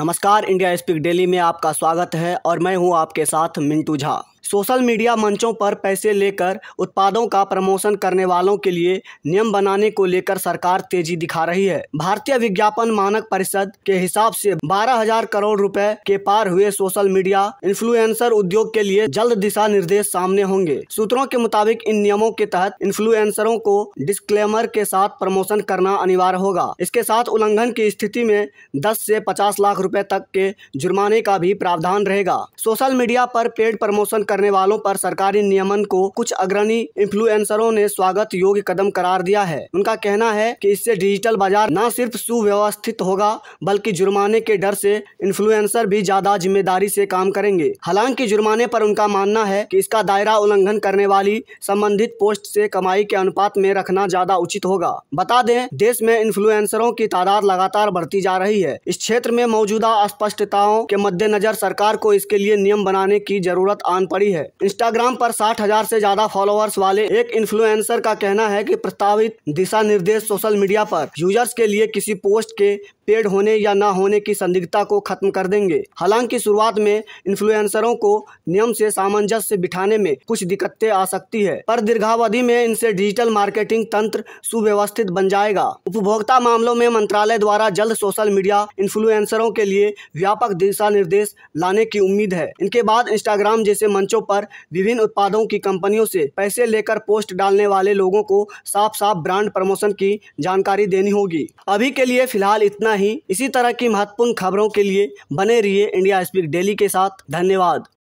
नमस्कार India speak daily में आपका स्वागत है और मैं हूं आपके साथ मिंटू झा सोशल मीडिया मंचों पर पैसे लेकर उत्पादों का प्रमोशन करने वालों के लिए नियम बनाने को लेकर सरकार तेजी दिखा रही है भारतीय विज्ञापन मानक परिषद के हिसाब से 12000 करोड़ रुपए के पार हुए सोशल मीडिया इन्फ्लुएंसर उद्योग के लिए जल्द दिशा निर्देश सामने होंगे सूत्रों के मुताबिक इन नियमों के तहत इन्फ्लुएंसरों को डिस्क्लेमर के साथ प्रमोशन करना अनिवार्य होगा इसके साथ उल्लंघन की स्थिति में दस ऐसी पचास लाख रूपए तक के जुर्माने का भी प्रावधान रहेगा सोशल मीडिया आरोप पेड प्रमोशन कर करने वालों पर सरकारी नियमन को कुछ अग्रणी इन्फ्लुएंसरों ने स्वागत योग्य कदम करार दिया है उनका कहना है कि इससे डिजिटल बाजार न सिर्फ सुव्यवस्थित होगा बल्कि जुर्माने के डर से इन्फ्लुएंसर भी ज्यादा जिम्मेदारी से काम करेंगे हालांकि जुर्माने पर उनका मानना है कि इसका दायरा उल्लंघन करने वाली संबंधित पोस्ट से कमाई के अनुपात में रखना ज्यादा उचित होगा बता दें देश में इन्फ्लुएंसरों की तादाद लगातार बढ़ती जा रही है इस क्षेत्र में मौजूदा अस्पष्टताओं के मद्देनजर सरकार को इसके लिए नियम बनाने की जरूरत आन पड़ी गई है इंस्टाग्राम पर साठ हजार ऐसी ज्यादा फॉलोअर्स वाले एक इन्फ्लुएंसर का कहना है कि प्रस्तावित दिशा निर्देश सोशल मीडिया पर यूजर्स के लिए किसी पोस्ट के पेड होने या ना होने की संदिग्धता को खत्म कर देंगे हालांकि शुरुआत में इन्फ्लुएंसरों को नियम से सामंजस्य बिठाने में कुछ दिक्कतें आ सकती है पर दीर्घावधि में इनसे डिजिटल मार्केटिंग तंत्र सुव्यवस्थित बन जाएगा उपभोक्ता मामलों में मंत्रालय द्वारा जल्द सोशल मीडिया इन्फ्लुएंसरों के लिए व्यापक दिशा निर्देश लाने की उम्मीद है इनके बाद इंस्टाग्राम जैसे मंचों मंचों पर विभिन्न उत्पादों की कंपनियों से पैसे लेकर पोस्ट डालने वाले लोगों को साफ साफ ब्रांड प्रमोशन की जानकारी देनी होगी अभी के लिए फिलहाल इतना ही इसी तरह की महत्वपूर्ण खबरों के लिए बने रहिए इंडिया स्पीक डेली के साथ धन्यवाद